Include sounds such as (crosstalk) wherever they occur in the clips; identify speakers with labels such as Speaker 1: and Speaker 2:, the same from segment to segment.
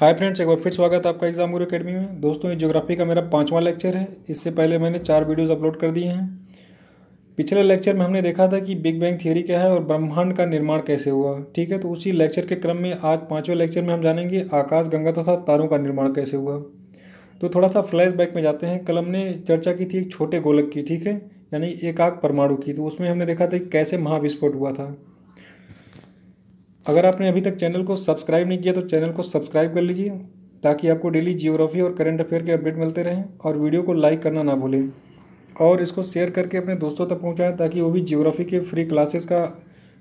Speaker 1: hi friends एक बार फिर स्वागत है आपका एग्जाम गुरु अकेडमी में दोस्तों ये ज्योग्राफी का मेरा पांचवा लेक्चर है इससे पहले मैंने चार वीडियोस अपलोड कर दिए हैं पिछले लेक्चर में हमने देखा था कि बिग बैंग थियोरी क्या है और ब्रह्मांड का निर्माण कैसे हुआ ठीक है तो उसी लेक्चर के क्रम में आज पाँचवें लेक्चर में हम जानेंगे आकाश गंगा तथा तारों का निर्माण कैसे हुआ तो थोड़ा सा फ्लैशबैक में जाते हैं कल हमने चर्चा की थी एक छोटे गोलक की ठीक है यानी एक आग परमाणु की तो उसमें हमने देखा था कि कैसे महाविस्फोट हुआ था अगर आपने अभी तक चैनल को सब्सक्राइब नहीं किया तो चैनल को सब्सक्राइब कर लीजिए ताकि आपको डेली जियोग्राफी और करंट अफेयर के अपडेट मिलते रहें और वीडियो को लाइक करना ना भूलें और इसको शेयर करके अपने दोस्तों तक पहुँचाएँ ताकि वो भी जियोग्राफी के फ्री क्लासेस का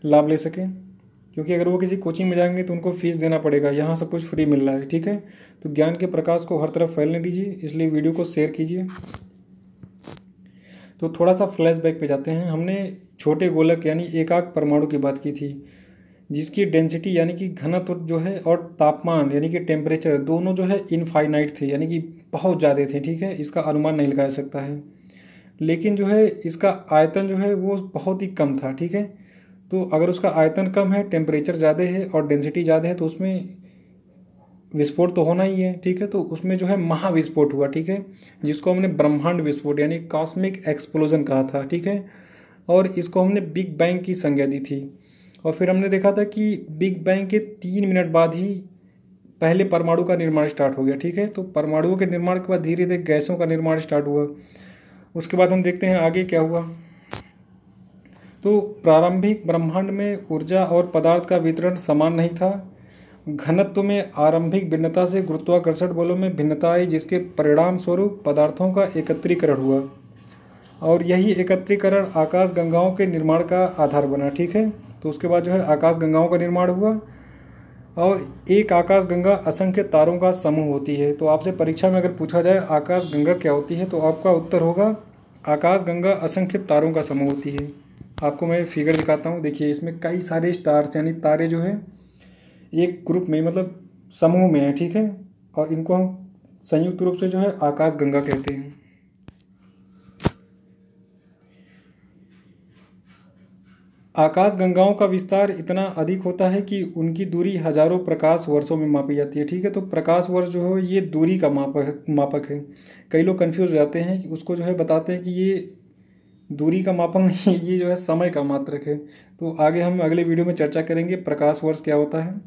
Speaker 1: लाभ ले सकें क्योंकि अगर वो किसी कोचिंग में जाएंगे तो उनको फीस देना पड़ेगा यहाँ सब कुछ फ्री मिल रहा है ठीक है तो ज्ञान के प्रकाश को हर तरफ फैलने दीजिए इसलिए वीडियो को शेयर कीजिए तो थोड़ा सा फ्लैशबैक पे जाते हैं हमने छोटे गोलक यानी एकाक परमाणु की बात की थी जिसकी डेंसिटी यानी कि घनत्व जो है और तापमान यानी कि टेम्परेचर दोनों जो है इनफाइनाइट थे यानी कि बहुत ज़्यादा थे ठीक है इसका अनुमान नहीं लगाया सकता है लेकिन जो है इसका आयतन जो है वो बहुत ही कम था ठीक है तो अगर उसका आयतन कम है टेम्परेचर ज़्यादा है और डेंसिटी ज़्यादा है तो उसमें विस्फोट तो होना ही है ठीक है तो उसमें जो है महाविस्फोट हुआ ठीक है जिसको हमने ब्रह्मांड विस्फोट यानी कॉस्मिक एक्सप्लोजन कहा था ठीक है और इसको हमने बिग बैंग की संज्ञा दी थी और फिर हमने देखा था कि बिग बैंग के तीन मिनट बाद ही पहले परमाणु का निर्माण स्टार्ट हो गया ठीक है तो परमाणुओं के निर्माण के बाद धीरे धीरे गैसों का निर्माण स्टार्ट हुआ उसके बाद हम देखते हैं आगे क्या हुआ तो प्रारंभिक ब्रह्मांड में ऊर्जा और पदार्थ का वितरण समान नहीं था घनत्व में आरंभिक भिन्नता से गुरुत्वाकर्षण बलों में भिन्नता आई जिसके परिणाम स्वरूप पदार्थों का एकत्रीकरण हुआ और यही एकत्रीकरण आकाश गंगाओं के निर्माण का आधार बना ठीक है तो उसके बाद जो है आकाश गंगाओं का निर्माण हुआ और एक आकाश गंगा असंख्य तारों का समूह होती है तो आपसे परीक्षा में अगर पूछा जाए आकाश गंगा क्या होती है तो आपका उत्तर होगा आकाश गंगा असंख्य तारों का समूह होती है आपको मैं फिगर दिखाता हूँ देखिए इसमें कई सारे स्टार्स यानी तारे जो है एक ग्रुप में मतलब समूह में है ठीक है और इनको हम संयुक्त रूप से जो है आकाश गंगा कहते हैं आकाश गंगाओं का विस्तार इतना अधिक होता है कि उनकी दूरी हजारों प्रकाश वर्षों में मापी जाती है ठीक है तो प्रकाश वर्ष जो है ये दूरी का मापक मापक है कई लोग कन्फ्यूज हो जाते हैं कि उसको जो है बताते हैं कि ये दूरी का मापक (laughs) नहीं ये जो है समय का मात्रक है तो आगे हम अगले वीडियो में चर्चा करेंगे प्रकाश वर्ष क्या होता है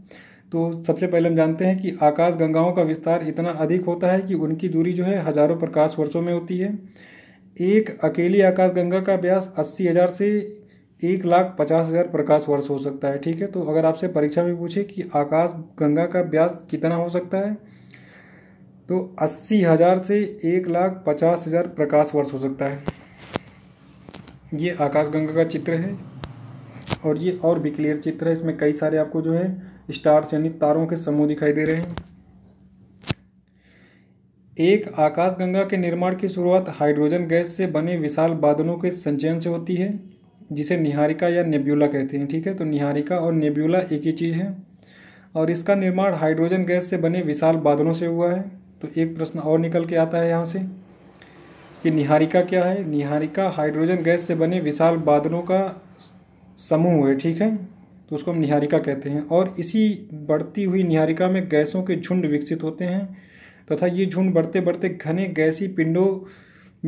Speaker 1: तो सबसे पहले हम जानते हैं कि आकाश गंगाओं का विस्तार इतना अधिक होता है कि उनकी दूरी जो है हजारों प्रकाश वर्षों में होती है एक अकेली आकाशगंगा का व्यास अस्सी हज़ार से एक लाख पचास हज़ार प्रकाश वर्ष हो सकता है ठीक है तो अगर आपसे परीक्षा में पूछे कि आकाश गंगा का व्यास कितना हो सकता है तो अस्सी हज़ार से एक लाख पचास हज़ार प्रकाश वर्ष हो सकता है ये आकाश गंगा का चित्र है और ये और भी क्लियर चित्र है इसमें कई सारे आपको जो है स्टार चयनित तारों के समूह दिखाई दे रहे हैं एक आकाशगंगा के निर्माण की शुरुआत हाइड्रोजन गैस से बने विशाल बादलों के संचयन से होती है जिसे निहारिका या नेब्यूला कहते हैं ठीक है तो निहारिका और नेब्यूला एक ही चीज़ है और इसका निर्माण हाइड्रोजन गैस से बने विशाल बादलों से हुआ है तो एक प्रश्न और निकल के आता है यहाँ से कि निहारिका क्या है निहारिका हाइड्रोजन गैस से बने विशाल बादलों का समूह है ठीक है तो उसको हम निहारिका कहते हैं और इसी बढ़ती हुई निहारिका में गैसों के झुंड विकसित होते हैं तथा ये झुंड बढ़ते बढ़ते घने गैसी पिंडों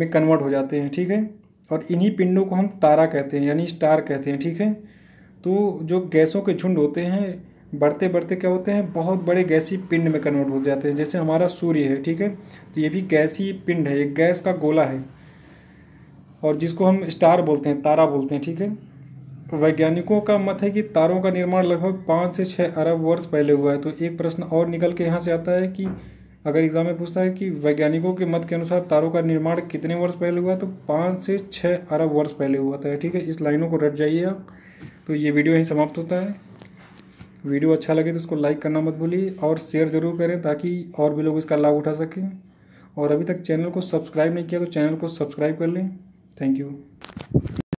Speaker 1: में कन्वर्ट हो जाते हैं ठीक है और इन्हीं पिंडों को हम तारा कहते हैं यानी स्टार कहते हैं ठीक है तो जो गैसों के झुंड होते हैं बढ़ते बढ़ते क्या होते हैं बहुत बड़े गैसी पिंड में कन्वर्ट हो जाते हैं जैसे हमारा सूर्य है ठीक है तो ये भी गैसी पिंड है एक गैस का गोला है और जिसको हम स्टार बोलते हैं तारा बोलते हैं ठीक है वैज्ञानिकों का मत है कि तारों का निर्माण लगभग पाँच से छः अरब वर्ष पहले हुआ है तो एक प्रश्न और निकल के यहाँ से आता है कि अगर एग्जाम में पूछता है कि वैज्ञानिकों के मत के अनुसार तारों का निर्माण कितने वर्ष पहले हुआ तो पाँच से छः अरब वर्ष पहले हुआ था ठीक है इस लाइनों को रट जाइए आप तो ये वीडियो यहीं समाप्त होता है वीडियो अच्छा लगे तो उसको लाइक करना मत भूलिए और शेयर ज़रूर करें ताकि और भी लोग इसका लाभ उठा सकें और अभी तक चैनल को सब्सक्राइब नहीं किया तो चैनल को सब्सक्राइब कर लें थैंक यू